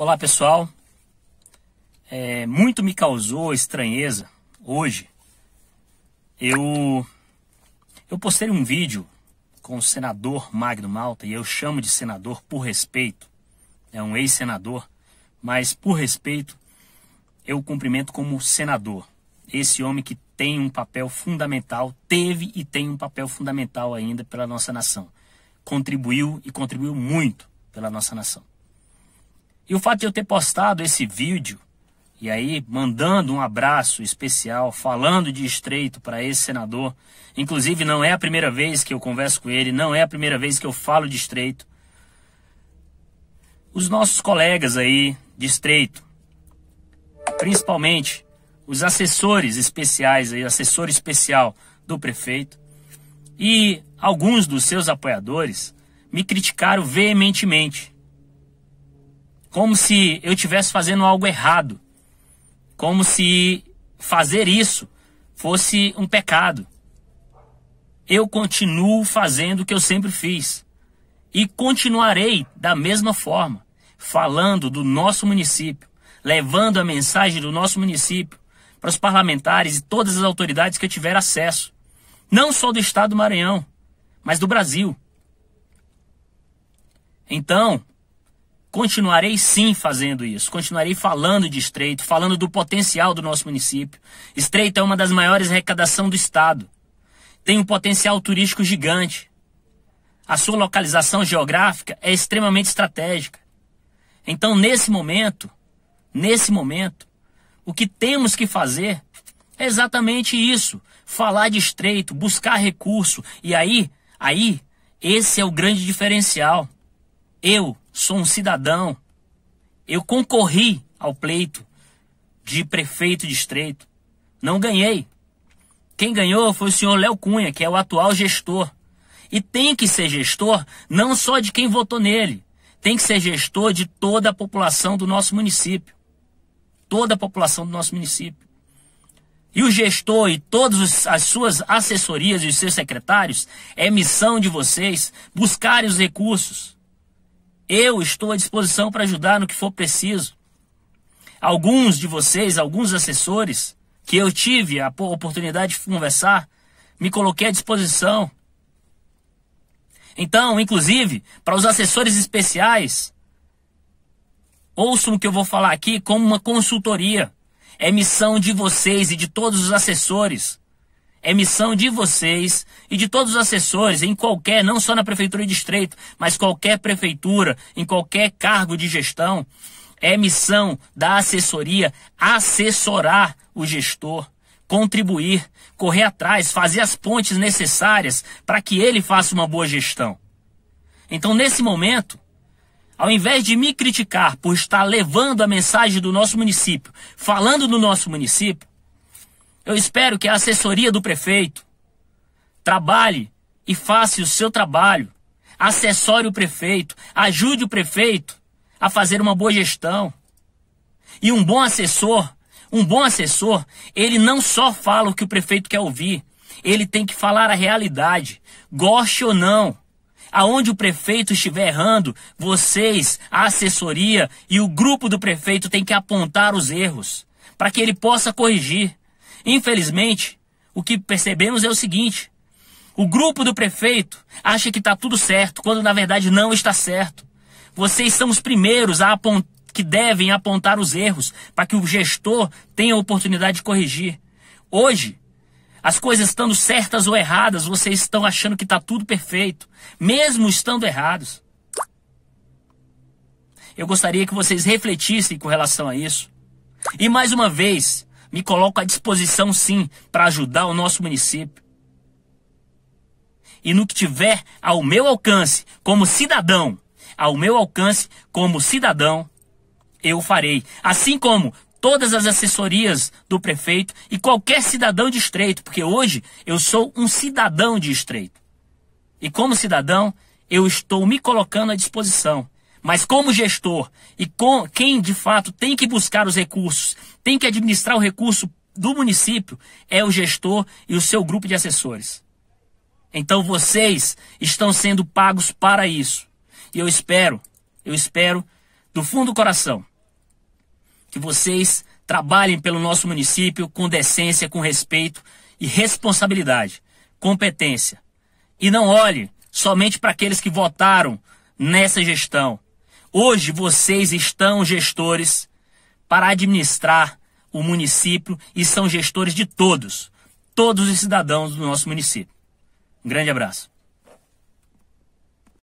Olá pessoal, é, muito me causou estranheza hoje. Eu eu postei um vídeo com o senador Magno Malta e eu chamo de senador por respeito. É um ex-senador, mas por respeito eu cumprimento como senador. Esse homem que tem um papel fundamental, teve e tem um papel fundamental ainda pela nossa nação. Contribuiu e contribuiu muito pela nossa nação. E o fato de eu ter postado esse vídeo e aí mandando um abraço especial, falando de estreito para esse senador, inclusive não é a primeira vez que eu converso com ele, não é a primeira vez que eu falo de estreito. Os nossos colegas aí de estreito, principalmente os assessores especiais aí, assessor especial do prefeito e alguns dos seus apoiadores me criticaram veementemente como se eu estivesse fazendo algo errado, como se fazer isso fosse um pecado. Eu continuo fazendo o que eu sempre fiz e continuarei da mesma forma, falando do nosso município, levando a mensagem do nosso município para os parlamentares e todas as autoridades que eu tiver acesso, não só do estado do Maranhão, mas do Brasil. Então, Continuarei sim fazendo isso, continuarei falando de Estreito, falando do potencial do nosso município. Estreito é uma das maiores arrecadações do estado. Tem um potencial turístico gigante. A sua localização geográfica é extremamente estratégica. Então, nesse momento, nesse momento, o que temos que fazer é exatamente isso: falar de Estreito, buscar recurso. E aí, aí, esse é o grande diferencial. Eu, sou um cidadão. Eu concorri ao pleito de prefeito de estreito. Não ganhei. Quem ganhou foi o senhor Léo Cunha, que é o atual gestor. E tem que ser gestor não só de quem votou nele, tem que ser gestor de toda a população do nosso município. Toda a população do nosso município. E o gestor e todas as suas assessorias e os seus secretários, é missão de vocês buscarem os recursos eu estou à disposição para ajudar no que for preciso. Alguns de vocês, alguns assessores que eu tive a oportunidade de conversar, me coloquei à disposição. Então, inclusive, para os assessores especiais, ouçam o que eu vou falar aqui como uma consultoria. É missão de vocês e de todos os assessores é missão de vocês e de todos os assessores em qualquer, não só na prefeitura e distrito, mas qualquer prefeitura, em qualquer cargo de gestão, é missão da assessoria assessorar o gestor, contribuir, correr atrás, fazer as pontes necessárias para que ele faça uma boa gestão. Então, nesse momento, ao invés de me criticar por estar levando a mensagem do nosso município, falando do nosso município, eu espero que a assessoria do prefeito trabalhe e faça o seu trabalho. Acessore o prefeito, ajude o prefeito a fazer uma boa gestão. E um bom assessor, um bom assessor, ele não só fala o que o prefeito quer ouvir, ele tem que falar a realidade, goste ou não. Aonde o prefeito estiver errando, vocês, a assessoria e o grupo do prefeito tem que apontar os erros para que ele possa corrigir. Infelizmente, o que percebemos é o seguinte: o grupo do prefeito acha que está tudo certo, quando na verdade não está certo. Vocês são os primeiros a que devem apontar os erros para que o gestor tenha a oportunidade de corrigir. Hoje, as coisas estando certas ou erradas, vocês estão achando que está tudo perfeito, mesmo estando errados. Eu gostaria que vocês refletissem com relação a isso. E mais uma vez, me coloco à disposição sim para ajudar o nosso município. E no que tiver ao meu alcance como cidadão, ao meu alcance como cidadão, eu farei. Assim como todas as assessorias do prefeito e qualquer cidadão de estreito, porque hoje eu sou um cidadão de estreito. E como cidadão, eu estou me colocando à disposição mas como gestor e com quem de fato tem que buscar os recursos, tem que administrar o recurso do município, é o gestor e o seu grupo de assessores. Então vocês estão sendo pagos para isso. E eu espero, eu espero do fundo do coração que vocês trabalhem pelo nosso município com decência, com respeito e responsabilidade, competência. E não olhe somente para aqueles que votaram nessa gestão, Hoje vocês estão gestores para administrar o município e são gestores de todos, todos os cidadãos do nosso município. Um grande abraço.